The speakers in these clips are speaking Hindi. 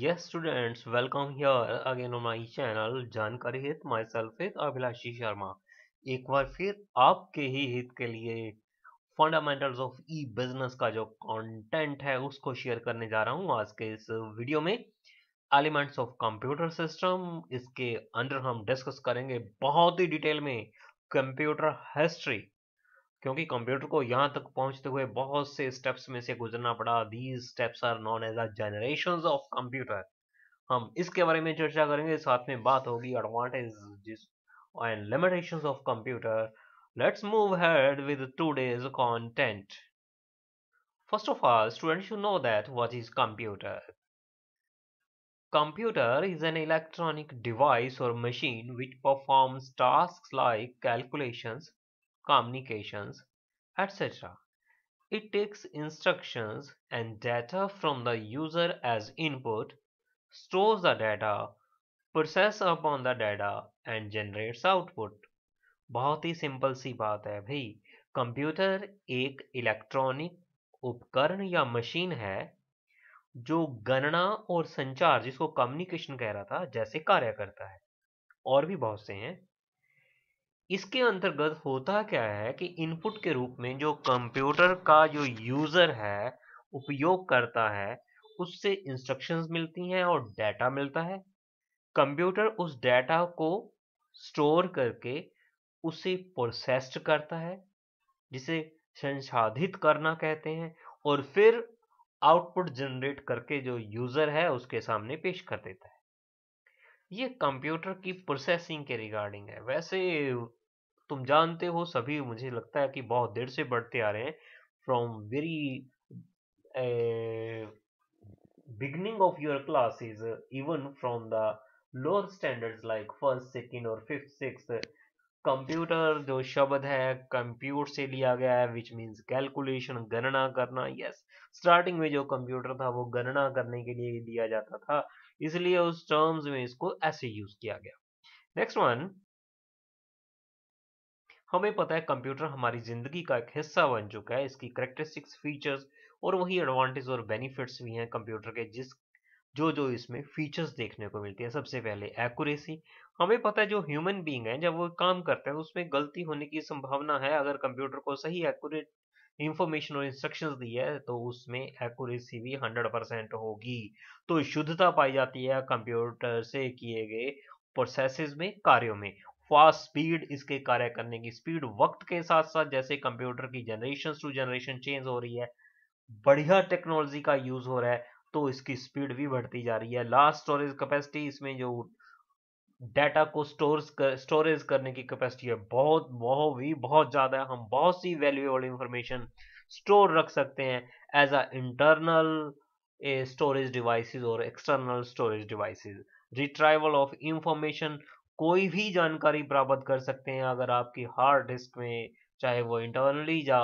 Yes students, welcome here again on my channel जानकारी हित myself हित अभिलाषी शर्मा एक बार फिर आपके ही हित के लिए फंडामेंटल्स ऑफ ई बिजनेस का जो कंटेंट है उसको शेयर करने जा रहा हूँ आज के इस वीडियो में एलिमेंट्स ऑफ कंप्यूटर सिस्टम इसके अंडर हम डिस्कस करेंगे बहुत ही डिटेल में कंप्यूटर हिस्ट्री क्योंकि कंप्यूटर को यहाँ तक पहुँचते हुए बहुत से स्टेप्स में से गुजरना पड़ा these steps are known as a generation of computer हम इसके बारे में चर्चा करेंगे साथ में बात होगी advantage and limitations of computer let's move ahead with today's content first of all student should know that what is computer computer is an electronic device और machine which performs task like calculations communications, etc. It takes instructions and data from the user as input, stores the data, process upon the data and generates output. बहुत ही सिंपल सी बात है भाई कंप्यूटर एक इलेक्ट्रॉनिक उपकरण या मशीन है जो गणना और संचार जिसको कम्युनिकेशन कह रहा था जैसे कार्य करता है और भी बहुत से हैं इसके अंतर्गत होता क्या है कि इनपुट के रूप में जो कंप्यूटर का जो यूज़र है उपयोग करता है उससे इंस्ट्रक्शंस मिलती हैं और डाटा मिलता है कंप्यूटर उस डाटा को स्टोर करके उसे प्रोसेस्ड करता है जिसे संसाधित करना कहते हैं और फिर आउटपुट जनरेट करके जो यूज़र है उसके सामने पेश कर देता है ये कंप्यूटर की प्रोसेसिंग के रिगार्डिंग है वैसे तुम जानते हो सभी मुझे लगता है कि बहुत देर से बढ़ते आ रहे हैं from very beginning of your class even from the lower the like first second और फिफ्थ सिक्स कंप्यूटर जो शब्द है कंप्यूटर से लिया गया है विच मीन्स कैलकुलेशन गणना करना यस स्टार्टिंग में जो कंप्यूटर था वो गणना करने के लिए दिया जाता था इसलिए उस टर्म्स में इसको ऐसे यूज किया गया नेक्स्ट वन हमें पता है कंप्यूटर हमारी ज़िंदगी का एक हिस्सा बन चुका है इसकी करेक्टरिस्टिक्स फीचर्स और वही एडवांटेज और बेनिफिट्स भी हैं कंप्यूटर के जिस जो जो इसमें फीचर्स देखने को मिलती है सबसे पहले एक्यूरेसी हमें पता है जो ह्यूमन बींग है जब वो काम करते हैं उसमें गलती होने की संभावना है अगर कंप्यूटर को सही एक्यूरेट इंफॉर्मेशन और इंस्ट्रक्शंस दी है तो उसमें एक्यूरेसी भी 100 परसेंट होगी तो शुद्धता पाई जाती है कंप्यूटर से किए गए प्रोसेसेस में कार्यों में फास्ट स्पीड इसके कार्य करने की स्पीड वक्त के साथ साथ जैसे कंप्यूटर की जनरेशन टू जनरेशन चेंज हो रही है बढ़िया टेक्नोलॉजी का यूज हो रहा है तो इसकी स्पीड भी बढ़ती जा रही है लास्ट स्टोरेज कैपेसिटी इसमें जो डाटा को स्टोर कर, स्टोरेज करने की कैपेसिटी है बहुत बहुत भी बहुत ज़्यादा है हम बहुत सी वैल्यूएबल इंफॉर्मेशन स्टोर रख सकते हैं as a internal storage devices और external storage devices retrieval of information कोई भी जानकारी प्राप्त कर सकते हैं अगर आपकी हार्ड डिस्क में चाहे वो इंटरनली या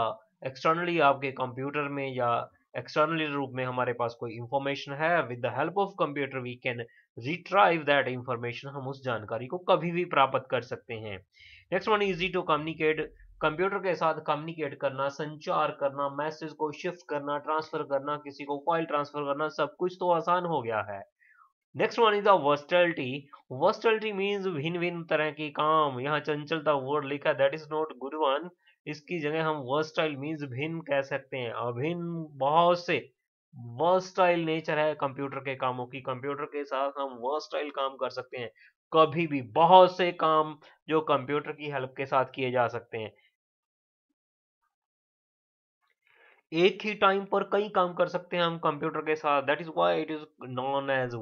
एक्सटर्नली आपके कंप्यूटर में या एक्सटर्नली रूप में हमारे पास कोई इंफॉर्मेशन है with the help of computer we can retrieve that information हम उस जानकारी को कभी भी प्राप्त कर सकते हैं next one easy to communicate computer के साथ कम्युनिकेट करना संचार करना मैसेज को शिफ्ट करना ट्रांसफर करना किसी को फाइल ट्रांसफर करना सब कुछ तो आसान हो गया है next one is the versatility versatility means भिन्न भिन्न तरह के काम यहाँ चंचलता वर्ड लिखा that is not good one इसकी जगह हम वर्स्टाइल मीन्स भिन्न कह सकते हैं अभिन्न बहुत से वर्स्टाइल नेचर है कंप्यूटर के कामों की कंप्यूटर के साथ हम वर्स्टाइल काम कर सकते हैं कभी भी बहुत से काम जो कंप्यूटर की हेल्प के साथ किए जा सकते हैं एक ही टाइम पर कई काम कर सकते हैं हम कंप्यूटर के साथ that is why it is known as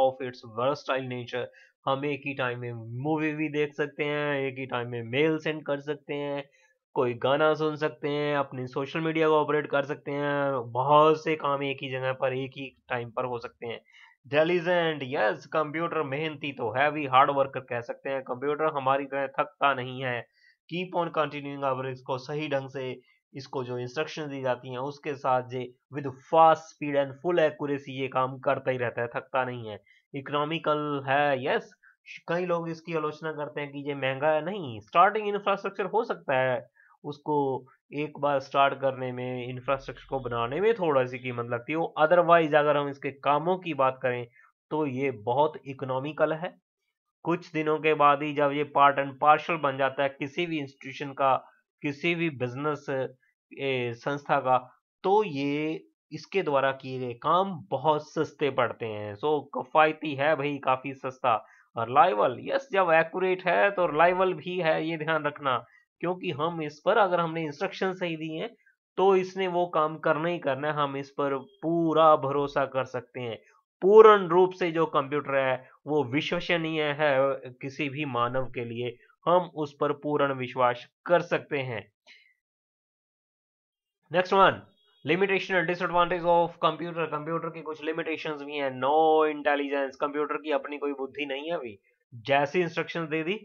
of its versatile nature हम एक ही टाइम में मूवी भी देख सकते हैं एक ही टाइम में मेल सेंड कर सकते हैं कोई गाना सुन सकते हैं अपने सोशल मीडिया को ऑपरेट कर सकते हैं बहुत से काम एक ही जगह पर एक ही टाइम पर हो सकते हैं इंटेलिजेंट यस कंप्यूटर मेहनती तो है भी हार्ड वर्कर कह सकते हैं कंप्यूटर हमारी तरह थकता नहीं है कीप ऑन कंटिन्यूइंग आवर इसको सही ढंग से इसको जो इंस्ट्रक्शन दी जाती हैं उसके साथ जे with fast speed and full accuracy ये काम करता ही रहता है थकता नहीं है इकोनॉमिकल है यस कई लोग इसकी आलोचना करते हैं कि ये महंगा है नहीं स्टार्टिंग इंफ्रास्ट्रक्चर हो सकता है उसको एक बार स्टार्ट करने में इंफ्रास्ट्रक्चर को बनाने में थोड़ा सी कीमत लगती है अदरवाइज अगर हम इसके कामों की बात करें तो ये बहुत इकोनॉमिकल है कुछ दिनों के बाद ही जब ये पार्ट एंड पार्शल बन जाता है किसी भी इंस्टीट्यूशन का किसी भी बिजनेस संस्था का तो ये इसके द्वारा किए गए काम बहुत सस्ते पड़ते हैं सो कफायती है भाई काफ़ी सस्ता और लाइवल यस जब एक्यूरेट है तो लाइवल भी है ये ध्यान रखना क्योंकि हम इस पर अगर हमने इंस्ट्रक्शन सही दिए हैं तो इसने वो काम करना ही करना है हम इस पर पूरा भरोसा कर सकते हैं पूर्ण रूप से जो कंप्यूटर है वो विश्वसनीय है किसी भी मानव के लिए हम उस पर पूर्ण विश्वास कर सकते हैं next one limitation disadvantage of computer computer के कुछ लिमिटेशंस भी हैं नो इंटेलिजेंस कंप्यूटर की अपनी कोई बुद्धि नहीं है अभी जैसी इंस्ट्रक्शन दे दी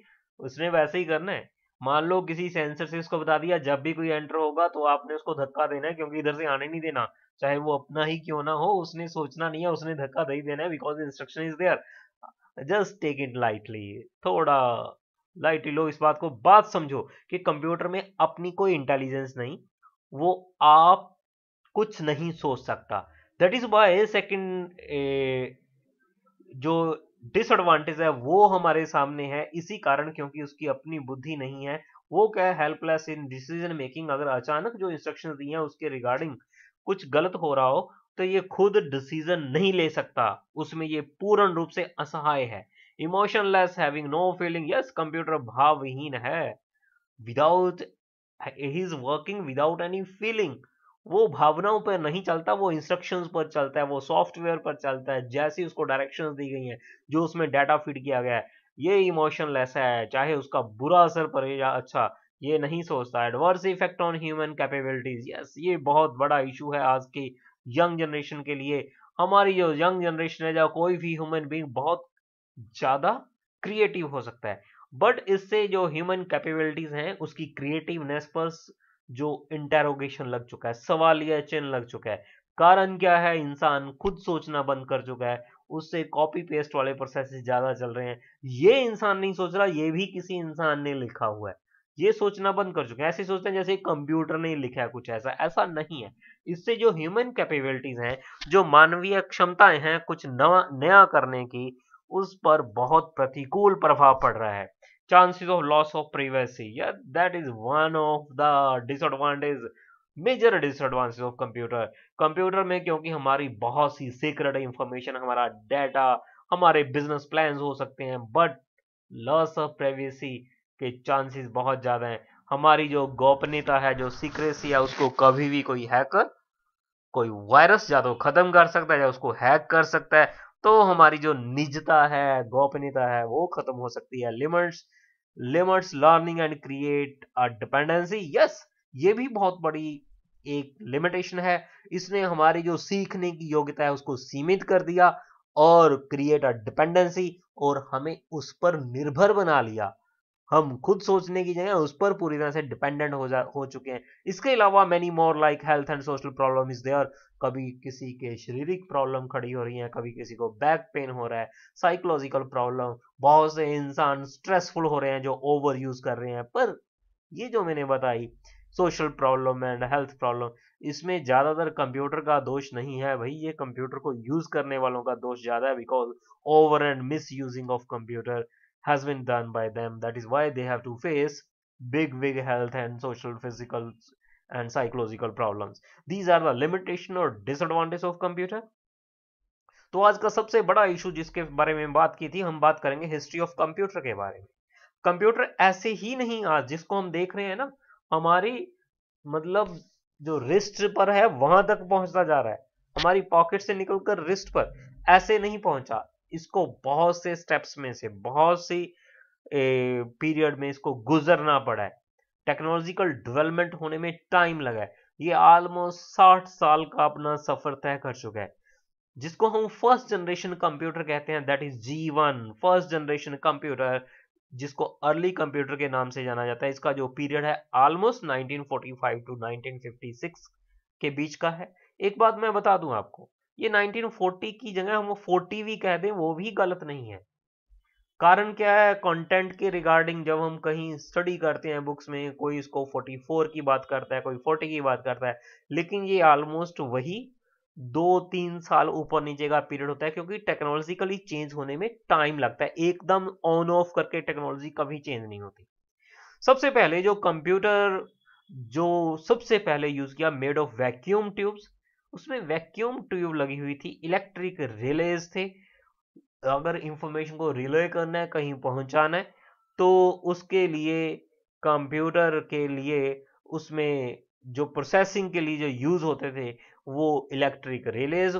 उसने वैसे ही करना है मान लो किसी सेंसर से उसको बता दिया जब भी कोई एंटर होगा तो आपने उसको धक्का देना है क्योंकि इधर से आने नहीं देना चाहे वो अपना ही क्यों ना हो उसने सोचना नहीं है उसने धक्का दे ही देना है because instruction is there just take it lightly थोड़ा लाइटी लो इस बात को बात समझो कि कंप्यूटर में अपनी कोई इंटेलिजेंस नहीं वो आप कुछ नहीं सोच सकता दैट इज वाई सेकंड जो डिसएडवांटेज है वो हमारे सामने है इसी कारण क्योंकि उसकी अपनी बुद्धि नहीं है वो क्या है हेल्पलेस इन डिसीजन मेकिंग अगर अचानक जो इंस्ट्रक्शन दी हैं उसके रिगार्डिंग कुछ गलत हो रहा हो तो ये खुद डिसीजन नहीं ले सकता उसमें ये पूर्ण रूप से असहाय है emotionless having no feeling yes computer भावहीन है without he is working without any feeling वो भावनाओं पर नहीं चलता वो इंस्ट्रक्शंस पर चलता है वो सॉफ्टवेयर पर चलता है जैसी उसको डायरेक्शंस दी गई हैं जो उसमें डाटा फीड किया गया है ये इमोशनलेस है चाहे उसका बुरा असर पड़े या अच्छा ये नहीं सोचता adverse effect on human capabilities yes ये बहुत बड़ा इशू है आज की यंग जनरेशन के लिए हमारी जो यंग जनरेशन है या कोई भी ह्यूमन बींग बहुत ज़्यादा क्रिएटिव हो सकता है बट इससे जो ह्यूमन कैपेबिलिटीज़ हैं उसकी क्रिएटिवनेस पर जो इंटेरोगेशन लग चुका है सवाल या चिन्ह लग चुका है कारण क्या है इंसान खुद सोचना बंद कर चुका है उससे कॉपी पेस्ट वाले प्रोसेस ज़्यादा चल रहे हैं ये इंसान नहीं सोच रहा ये भी किसी इंसान ने लिखा हुआ है ये सोचना बंद कर चुका है ऐसे सोचते हैं जैसे कंप्यूटर ने लिखा है कुछ ऐसा ऐसा नहीं है इससे जो ह्यूमन कैपेबिलिटीज हैं जो मानवीय क्षमताएं हैं कुछ नवा नया करने की उस पर बहुत प्रतिकूल प्रभाव पड़ रहा है chances of loss of privacy या that is one of the disadvantage major disadvantage of computer computer में क्योंकि हमारी बहुत सी सीक्रेट इंफॉर्मेशन हमारा डाटा हमारे बिजनेस प्लान हो सकते हैं बट लॉस ऑफ प्राइवेसी के चांसेस बहुत ज़्यादा हैं हमारी जो गोपनीयता है जो सीक्रेसी है उसको कभी भी कोई हैकर कोई वायरस या तो खत्म कर सकता है या उसको हैक कर सकता है तो हमारी जो निजता है गोपनीयता है वो खत्म हो सकती है limits limits learning and create a dependency yes ये भी बहुत बड़ी एक लिमिटेशन है इसने हमारी जो सीखने की योग्यता है उसको सीमित कर दिया और क्रिएट अ डिपेंडेंसी और हमें उस पर निर्भर बना लिया हम खुद सोचने की जगह उस पर पूरी तरह से डिपेंडेंट हो जा हो चुके हैं इसके अलावा many more like health and social problem is there कभी किसी के शारीरिक प्रॉब्लम खड़ी हो रही है कभी किसी को बैक पेन हो रहा है साइकोलॉजिकल प्रॉब्लम बहुत से इंसान स्ट्रेसफुल हो रहे हैं जो ओवर यूज कर रहे हैं पर ये जो मैंने बताई social problem and health problem इसमें ज़्यादातर कंप्यूटर का दोष नहीं है भाई ये कंप्यूटर को यूज़ करने वालों का दोष ज़्यादा है because over and misusing of computer has been done by them. That is why they have to face big, big health and social, physical and psychological problems. These are the limitation or disadvantage of computer. तो आज का सबसे बड़ा इशू जिसके बारे में बात की थी हम बात करेंगे हिस्ट्री ऑफ कंप्यूटर के बारे में कंप्यूटर ऐसे ही नहीं आज जिसको हम देख रहे हैं ना हमारी मतलब जो रिस्ट पर है वहां तक पहुंचता जा रहा है हमारी पॉकेट से निकलकर रिस्ट पर ऐसे नहीं पहुंचा इसको बहुत से स्टेप्स में से बहुत सी पीरियड में इसको गुजरना पड़ा है टेक्नोलॉजिकल डेवलपमेंट होने में टाइम लगा है ये ऑलमोस्ट साठ साल का अपना सफर तय कर चुका है जिसको हम फर्स्ट जनरेशन कंप्यूटर कहते हैं that is G one first generation computer जिसको अर्ली कंप्यूटर के नाम से जाना जाता है इसका जो पीरियड है ऑलमोस्ट 1945 टू 1956 के बीच का है एक बात मैं बता दूं आपको ये 1940 की जगह हम फोर्टी भी कह दें वो भी गलत नहीं है कारण क्या है कंटेंट के रिगार्डिंग जब हम कहीं स्टडी करते हैं बुक्स में कोई इसको 44 की बात करता है कोई 40 की बात करता है लेकिन ये ऑलमोस्ट वही दो तीन साल ऊपर नीचे का पीरियड होता है क्योंकि टेक्नोलॉजिकली चेंज होने में टाइम लगता है एकदम ऑन ऑफ करके टेक्नोलॉजी कभी चेंज नहीं होती सबसे पहले जो कंप्यूटर जो सबसे पहले यूज किया मेड ऑफ वैक्यूम ट्यूब्स उसमें वैक्यूम ट्यूब लगी हुई थी इलेक्ट्रिक रिलेज थे अगर इंफॉर्मेशन को रिले करना है कहीं पहुंचाना है तो उसके लिए कंप्यूटर के लिए उसमें जो प्रोसेसिंग के लिए जो यूज़ होते थे वो इलेक्ट्रिक रिलेज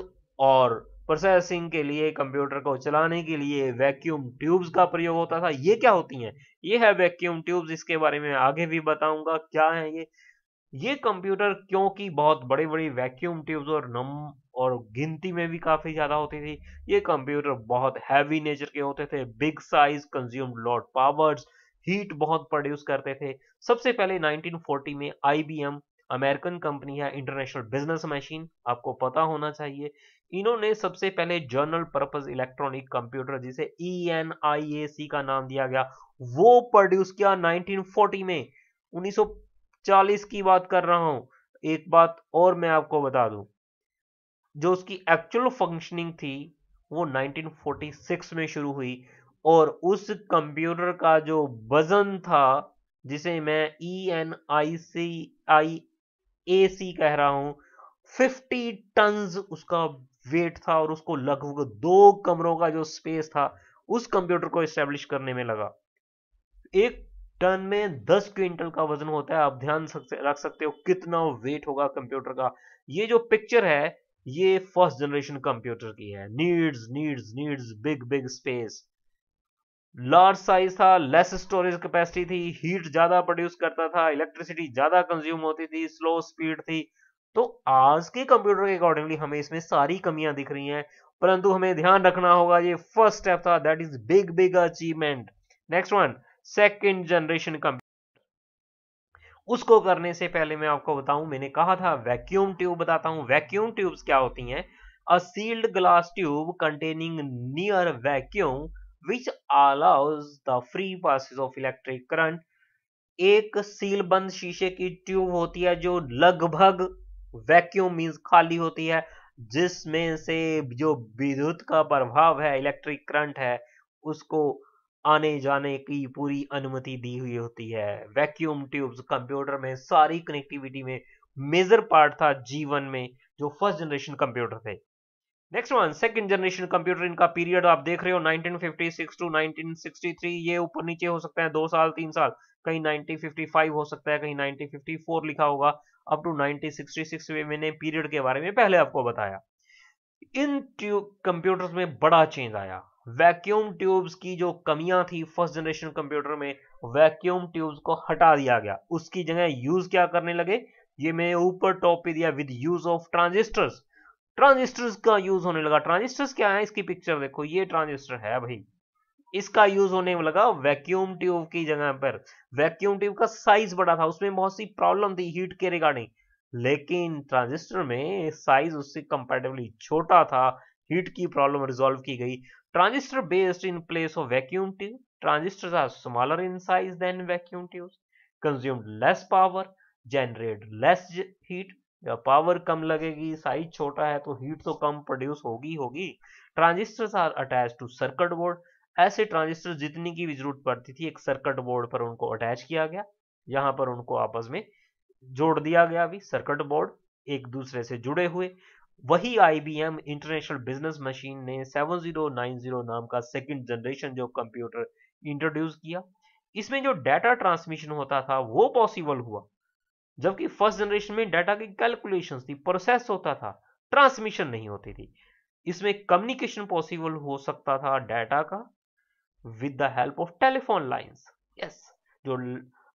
और प्रोसेसिंग के लिए कंप्यूटर को चलाने के लिए वैक्यूम ट्यूब्स का प्रयोग होता था ये क्या होती हैं ये है वैक्यूम ट्यूब्स इसके बारे में आगे भी बताऊंगा क्या है ये ये कंप्यूटर क्योंकि बहुत बड़ी बड़ी वैक्यूम ट्यूब्स और नम और गिनती में भी काफ़ी ज़्यादा होती थी ये कंप्यूटर बहुत हैवी नेचर के होते थे big size consume lot powers heat बहुत प्रोड्यूस करते थे सबसे पहले 1940 में आई अमेरिकन कंपनी है इंटरनेशनल बिजनेस मशीन आपको पता होना चाहिए इन्होंने सबसे पहले जर्नल पर्पज इलेक्ट्रॉनिक कंप्यूटर जिसे ई e का नाम दिया गया वो प्रोड्यूस किया 1940 में चालीस की बात कर रहा हूं एक बात और मैं आपको बता दूं जो उसकी एक्चुअल फंक्शनिंग थी वो 1946 में शुरू हुई और उस कंप्यूटर का जो वजन था जिसे मैं ई एन आई सी आई ए सी कह रहा हूं 50 टन्स उसका वेट था और उसको लगभग दो कमरों का जो स्पेस था उस कंप्यूटर को स्टेब्लिश करने में लगा एक टन में 10 क्विंटल का वजन होता है आप ध्यान रख सकते हो कितना वेट होगा कंप्यूटर का ये जो पिक्चर है ये फर्स्ट जनरेशन कंप्यूटर की है needs needs needs big big space large size था लेस स्टोरेज कैपेसिटी थी हीट ज्यादा प्रोड्यूस करता था इलेक्ट्रिसिटी ज्यादा कंज्यूम होती थी स्लो स्पीड थी तो आज के कंप्यूटर के अकॉर्डिंगली हमें इसमें सारी कमियां दिख रही हैं परंतु हमें ध्यान रखना होगा ये फर्स्ट स्टेप था that is big big achievement next one second generation computer उसको करने से पहले मैं आपको बताऊं मैंने कहा था वैक्यूम ट्यूब बताता हूं वैक्यूम ट्यूब्स क्या होती हैं a sealed glass tube containing near vacuum which allows the free passes of electric current एक सील बंद शीशे की ट्यूब होती है जो लगभग वैक्यूम मीन्स खाली होती है जिसमें से जो विद्युत का प्रभाव है इलेक्ट्रिक करंट है उसको आने जाने की पूरी अनुमति दी हुई होती है वैक्यूम ट्यूब्स कंप्यूटर में सारी कनेक्टिविटी में मेजर पार्ट था जीवन में जो फर्स्ट जनरेशन कंप्यूटर थे next one second generation computer इनका पीरियड आप देख रहे हो 1956 टू 1963 ये ऊपर नीचे हो सकता है दो साल तीन साल कहीं 1955 हो सकता है कहीं 1954 लिखा होगा अप टू 1966 में मैंने पीरियड के बारे में पहले आपको बताया इन ट्यूब कंप्यूटर्स में बड़ा चेंज आया वैक्यूम ट्यूब्स की जो कमियां थी फर्स्ट जनरेशन कंप्यूटर में वैक्यूम ट्यूब्स को हटा दिया गया उसकी जगह यूज क्या करने लगे ये मैं ऊपर टॉप पे दिया with use of transistors transistors का यूज होने लगा ट्रांजिस्टर्स क्या है इसकी पिक्चर देखो ये ट्रांजिस्टर है भाई इसका यूज होने लगा वैक्यूम ट्यूब की जगह पर वैक्यूम ट्यूब का साइज बड़ा था उसमें बहुत सी प्रॉब्लम थी हीट के रिगार्डिंग लेकिन ट्रांजिस्टर में साइज उससे कंपेरेटिवली छोटा था हीट की प्रॉब्लम रिजोल्व की गई transistor based in place of vacuum tube transistors are smaller in size than vacuum tubes consumed less power generate less heat power कम लगेगी साइज छोटा है तो हीट तो कम प्रोड्यूस होगी होगी transistor are attach to circuit board ऐसे ट्रांजिस्टर जितनी की भी जरूरत पड़ती थी एक सर्कट बोर्ड पर उनको अटैच किया गया यहां पर उनको आपस में जोड़ दिया गया अभी सर्कट बोर्ड एक दूसरे से जुड़े हुए वही आईबीएम इंटरनेशनल बिजनेस मशीन ने 7090 नाम का सेकंड जनरेशन जो कंप्यूटर इंट्रोड्यूस किया इसमें जो डाटा ट्रांसमिशन होता था वो पॉसिबल हुआ जबकि फर्स्ट जनरेशन में डाटा की कैलकुलेशन थी प्रोसेस होता था ट्रांसमिशन नहीं होती थी इसमें कम्युनिकेशन पॉसिबल हो सकता था डाटा का with the help of telephone line yes जो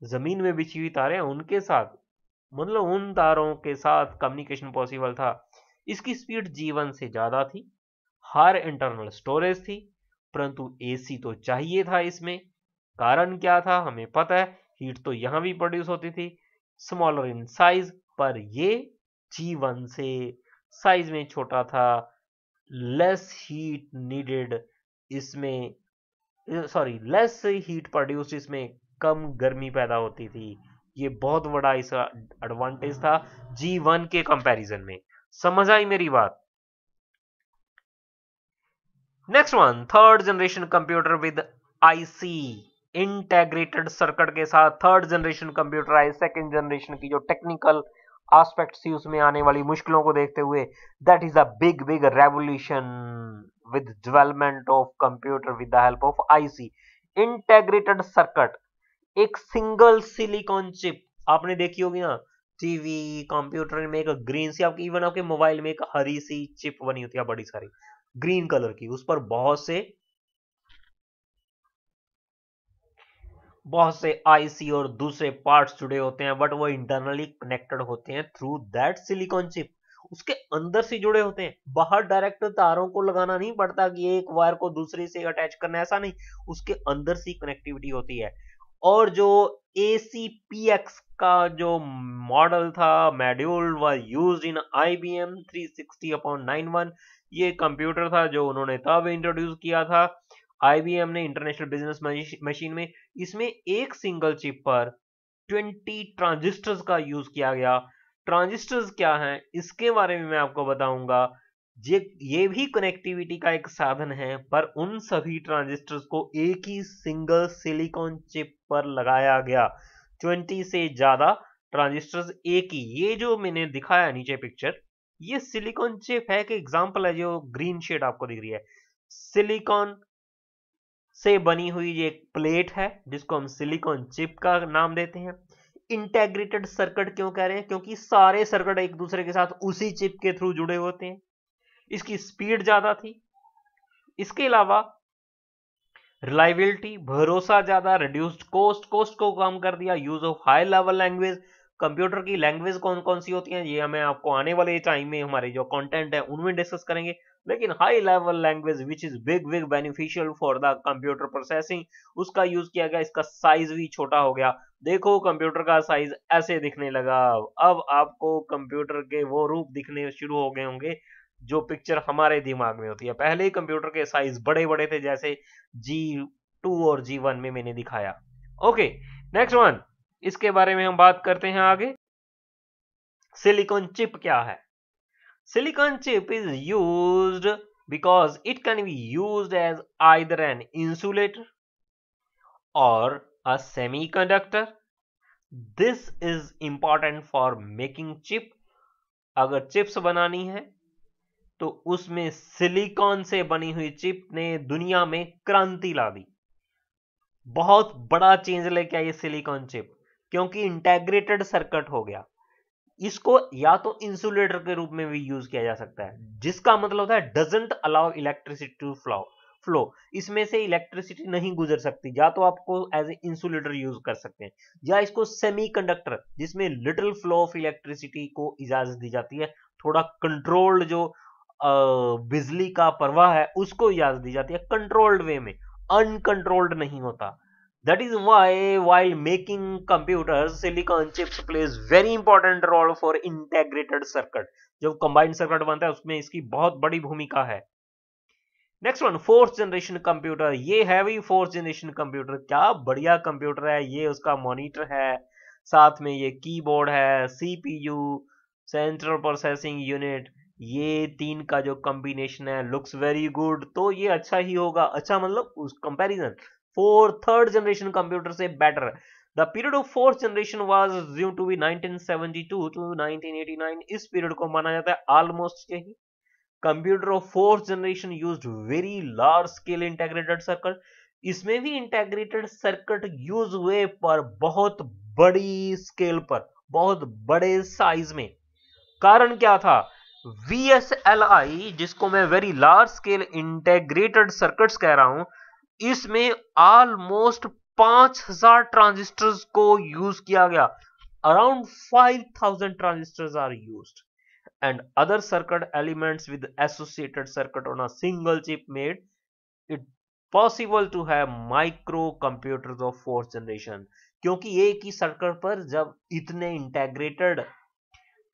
जमीन में बिछी हुई तारे उनके साथ मतलब उन तारों के साथ कम्युनिकेशन पॉसिबल था इसकी स्पीड जीवन से ज़्यादा थी हर इंटरनल स्टोरेज थी परंतु एसी तो चाहिए था इसमें कारण क्या था हमें पता है हीट तो यहाँ भी प्रोड्यूस होती थी स्मॉलर इन साइज पर ये जी वन से साइज में छोटा था लेस हीट नीडेड इसमें सॉरी लेस हीट प्रोड्यूस इसमें कम गर्मी पैदा होती थी ये बहुत बड़ा इसका एडवांटेज था जी वन के कंपैरिजन में समझ आई मेरी बात next one third generation computer with IC integrated circuit के साथ थर्ड जनरेशन कंप्यूटर आए सेकेंड जनरेशन की जो टेक्निकल आस्पेक्ट थी उसमें आने वाली मुश्किलों को देखते हुए that is a big big revolution with development of computer with the help of IC integrated circuit एक सिंगल सिलिकॉन चिप आपने देखी होगी ना टीवी कंप्यूटर में एक ग्रीन सी आपकी इवन आपके मोबाइल में एक हरी सी चिप बनी होती है बड़ी सारी ग्रीन कलर की उस पर बहुत से बहुत से आईसी और दूसरे पार्ट्स जुड़े होते हैं बट वो इंटरनली कनेक्टेड होते हैं थ्रू दैट सिलिकॉन चिप उसके अंदर से जुड़े होते हैं बाहर डायरेक्ट तारों को लगाना नहीं पड़ता कि एक वायर को दूसरे से अटैच करना ऐसा नहीं उसके अंदर से कनेक्टिविटी होती है और जो ए सी पी एक्स का जो मॉडल था module was use in I B M three sixty upon nine one ये कंप्यूटर था जो उन्होंने तब इंट्रोड्यूस किया था आईबीएम ने इंटरनेशनल बिजनेस मशीन में इसमें एक सिंगल चिप पर 20 ट्रांजिस्टर्स का यूज किया गया ट्रांजिस्टर्स क्या हैं इसके बारे में मैं आपको बताऊंगा ये ये भी कनेक्टिविटी का एक साधन है पर उन सभी ट्रांजिस्टर्स को एक ही सिंगल सिलिकॉन चिप पर लगाया गया 20 से ज़्यादा ट्रांजिस्टर्स एक ही ये जो मैंने दिखाया नीचे पिक्चर ये सिलिकॉन चिप है कि एग्जाम्पल है जो ग्रीन शेड आपको दिख रही है सिलिकॉन से बनी हुई ये एक प्लेट है जिसको हम सिलिकॉन चिप का नाम देते हैं इंटेग्रेटेड सर्किट क्यों कह रहे हैं क्योंकि सारे सर्किट एक दूसरे के साथ उसी चिप के थ्रू जुड़े होते हैं इसकी स्पीड ज़्यादा थी इसके अलावा रिलायबिलिटी भरोसा ज़्यादा रिड्यूस्ड कॉस्ट कॉस्ट को कम कर दिया use of high level language computer की लैंग्वेज कौन कौन सी होती हैं ये हमें आपको आने वाले टाइम में हमारे जो कंटेंट है उनमें डिस्कस करेंगे लेकिन high level language which is big big beneficial for the computer processing उसका यूज किया गया इसका साइज भी छोटा हो गया देखो कंप्यूटर का साइज ऐसे दिखने लगा अब आपको कंप्यूटर के वो रूप दिखने शुरू हो गए होंगे जो पिक्चर हमारे दिमाग में होती है पहले ही कंप्यूटर के साइज बड़े बड़े थे जैसे जी टू और जी वन में मैंने दिखाया ओके नेक्स्ट वन इसके बारे में हम बात करते हैं आगे सिलिकॉन चिप क्या है silicon chip is use because it can be use as either an insulator और a semiconductor this is important for making chip अगर चिप्स बनानी है तो उसमें सिलिकॉन से बनी हुई चिप ने दुनिया में क्रांति ला दी बहुत बड़ा चेंज लेके आई सिलिकॉन चिप क्योंकि इंटेग्रेटेड सर्किट हो गया इसको या तो इंसुलेटर के रूप में भी यूज किया जा सकता है जिसका मतलब होता है doesn't allow electricity to flow flow इसमें से इलेक्ट्रिसिटी नहीं गुजर सकती या तो आपको एज ए इंसुलेटर यूज कर सकते हैं या इसको सेमीकंडक्टर जिसमें लिटिल फ्लो ऑफ इलेक्ट्रिसिटी को इजाजत दी जाती है थोड़ा कंट्रोल्ड जो बिजली का प्रवाह है उसको इजाजत दी जाती है कंट्रोल्ड वे में अनकंट्रोल्ड नहीं होता that is why while making computer silicon chips plays very important role for integrated circuit जब कंबाइंड सर्किट बनता है उसमें इसकी बहुत बड़ी भूमिका है next one fourth generation computer ये हैवी फोर्थ जनरेशन कंप्यूटर क्या बढ़िया कंप्यूटर है ये उसका मॉनिटर है साथ में ये कीबोर्ड है सीपीयू सेंट्रल प्रोसेसिंग यूनिट ये तीन का जो कॉम्बिनेशन है लुक्स वेरी गुड तो ये अच्छा ही होगा अच्छा मतलब उस comparison for third generation computer से better the period of fourth generation was assume to be 1972 to 1989 इस पीरियड को माना जाता है ऑलमोस्ट यही computer of fourth generation use very large scale integrated circuit इसमें भी इंटेग्रेटेड सर्किट यूज हुए पर बहुत बड़ी स्केल पर बहुत बड़े साइज में कारण क्या था VSLI जिसको मैं very large scale integrated circuits कह रहा हूं इसमें ऑलमोस्ट 5000 ट्रांजिस्टर्स को यूज किया गया around 5000 transistors are used and other circuit element with associated circuit on single chip made it possible to have micro computers of fourth generation क्योंकि एक ही सर्कट पर जब इतने इंटेग्रेटेड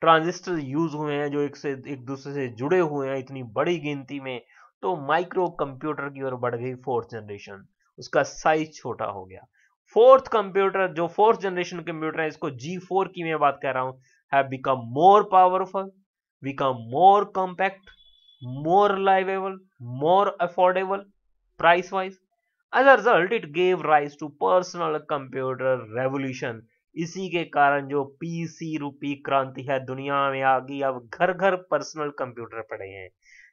ट्रांजिस्टर यूज हुए हैं जो एक से एक दूसरे से जुड़े हुए हैं इतनी बड़ी गिनती में तो माइक्रो कंप्यूटर की ओर बढ़ गई फोर्थ जनरेशन उसका साइज छोटा हो गया फोर्थ कंप्यूटर जो फोर्थ जनरेशन कंप्यूटर है इसको जी फोर की मैं बात कर रहा हूं have become more powerful become more compact more liveable more affordable price wise as a result it gave rise to personal computer revolution इसी के कारण जो पीसी रूपी क्रांति है दुनिया में आ गई अब घर घर पर्सनल कंप्यूटर पड़े हैं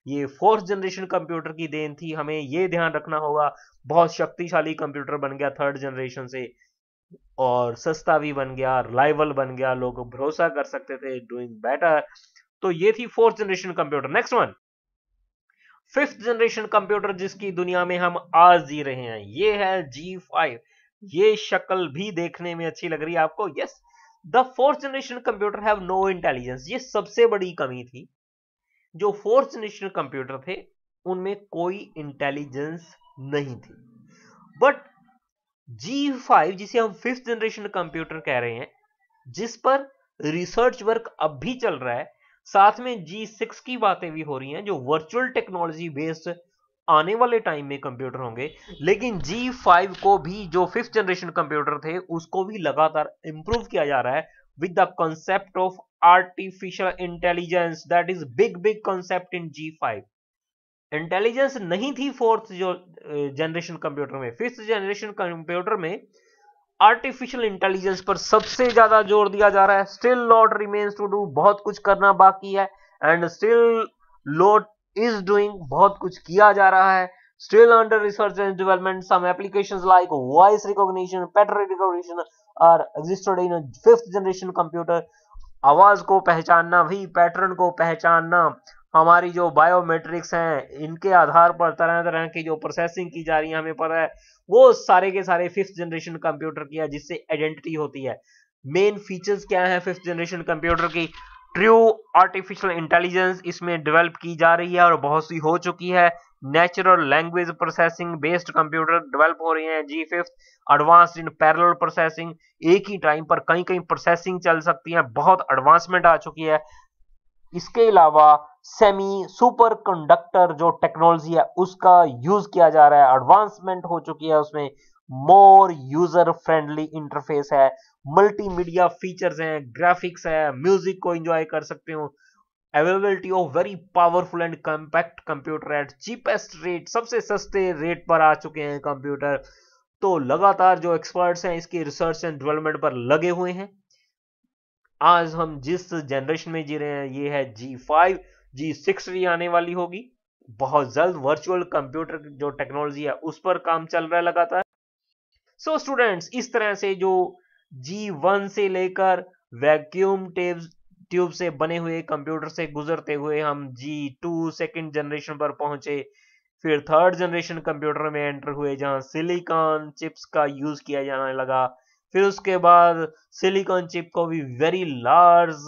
ये फोर्थ जनरेशन कंप्यूटर की देन थी हमें ये ध्यान रखना होगा बहुत शक्तिशाली कंप्यूटर बन गया थर्ड जनरेशन से और सस्ता भी बन गया रिलायबल बन गया लोग भरोसा कर सकते थे डूइंग बेटर तो ये थी fourth generation computer next one fifth generation computer जिसकी दुनिया में हम आज जी रहे हैं ये है जी फाइव ये शक्ल भी देखने में अच्छी लग रही है आपको yes the fourth generation computer have no intelligence ये सबसे बड़ी कमी थी जो फोर्थ जनरेशन कंप्यूटर थे उनमें कोई इंटेलिजेंस नहीं थी बट जी फाइव जिसे हम फिफ्थ जनरेशन कंप्यूटर कह रहे हैं जिस पर रिसर्च वर्क अब भी चल रहा है साथ में जी सिक्स की बातें भी हो रही हैं जो वर्चुअल टेक्नोलॉजी बेस्ड आने वाले टाइम में कंप्यूटर होंगे हम्म। लेकिन G5 को भी जो फिफ्थ जनरेशन कंप्यूटर थे उसको भी लगातार इंप्रूव किया जा रहा है with the concept of artificial intelligence that is big big concept in जी इंटेलिजेंस नहीं थी फोर्थ जो जनरेशन कंप्यूटर में फिफ्थ जनरेशन कंप्यूटर में आर्टिफिशियल इंटेलिजेंस पर सबसे ज्यादा जोर दिया जा रहा है still lot remains to do बहुत कुछ करना बाकी है and still lot is doing बहुत कुछ किया जा रहा है still under research and development some application like voice recognition petrol recognition are existed in fifth generation computer आवाज को पहचानना भी पैटर्न को पहचानना हमारी जो बायोमेट्रिक्स हैं इनके आधार पर तरह तरह की जो प्रोसेसिंग की जा रही है हमें पता है वो सारे के सारे फिफ्थ जनरेशन कंप्यूटर की है जिससे आइडेंटिटी होती है मेन फीचर्स क्या है फिफ्थ जनरेशन कंप्यूटर की ट्रू आर्टिफिशियल इंटेलिजेंस इसमें डेवलप की जा रही है और बहुत सी हो चुकी है natural language processing based computer develop हो रहे हैं जी fifth advance in parallel processing एक ही टाइम पर कई कई प्रोसेसिंग चल सकती है बहुत एडवांसमेंट आ चुकी है इसके अलावा सेमी सुपर कंडक्टर जो टेक्नोलॉजी है उसका यूज किया जा रहा है एडवांसमेंट हो चुकी है उसमें मोर यूजर फ्रेंडली इंटरफेस है मल्टीमीडिया फीचर्स हैं ग्राफिक्स है म्यूजिक को एंजॉय कर सकते हो availability of very powerful and compact computer at cheapest rate सबसे सस्ते रेट पर आ चुके हैं कंप्यूटर तो लगातार जो एक्सपर्ट्स हैं इसकी रिसर्च एंड डेवलपमेंट पर लगे हुए हैं आज हम जिस जनरेशन में जी रहे हैं ये है जी फाइव जी सिक्स भी आने वाली होगी बहुत जल्द वर्चुअल कंप्यूटर जो टेक्नोलॉजी है उस पर काम चल रहा है लगातार सो so स्टूडेंट्स इस तरह से जो जी वन से लेकर वैक्यूम टेब ट्यूब से बने हुए कंप्यूटर से गुजरते हुए हम जी टू सेकेंड जनरेशन पर पहुंचे फिर थर्ड जनरेशन कंप्यूटर में एंटर हुए जहां सिलिकॉन चिप्स का यूज किया जाने लगा फिर उसके बाद सिलिकॉन चिप को भी वेरी लार्ज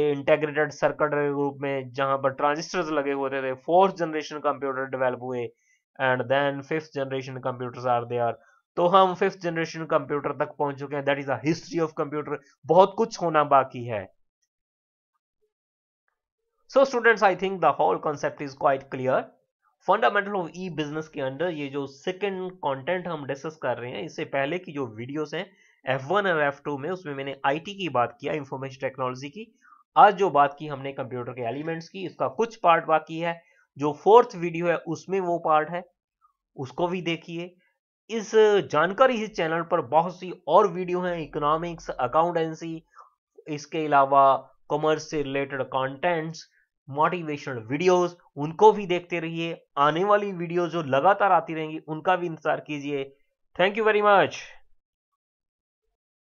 इंटेग्रेटेड सर्किट के रूप में जहां पर ट्रांजिस्टर्स लगे होते थे फोर्थ जनरेशन कंप्यूटर डेवलप हुए and then fifth generation computers are they are तो हम फिफ्थ जनरेशन कंप्यूटर तक पहुंच चुके हैं that is history of computer बहुत कुछ होना बाकी है so students I think the whole concept is quite clear fundamental of e business के अंडर ये जो सेकेंड कॉन्टेंट हम डिस्कस कर रहे हैं इससे पहले की जो वीडियोज हैं F1 और F2 में उसमें मैंने आईटी की बात किया इंफॉर्मेशन टेक्नोलॉजी की आज जो बात की हमने कंप्यूटर के एलिमेंट्स की इसका कुछ पार्ट बाकी है जो फोर्थ वीडियो है उसमें वो पार्ट है उसको भी देखिए इस जानकारी इस चैनल पर बहुत सी और वीडियो हैं इकोनॉमिक्स अकाउंटेंसी इसके अलावा कॉमर्स से रिलेटेड कंटेंट्स मोटिवेशनल वीडियोस उनको भी देखते रहिए आने वाली वीडियो जो लगातार आती रहेंगी उनका भी इंतजार कीजिए थैंक यू वेरी मच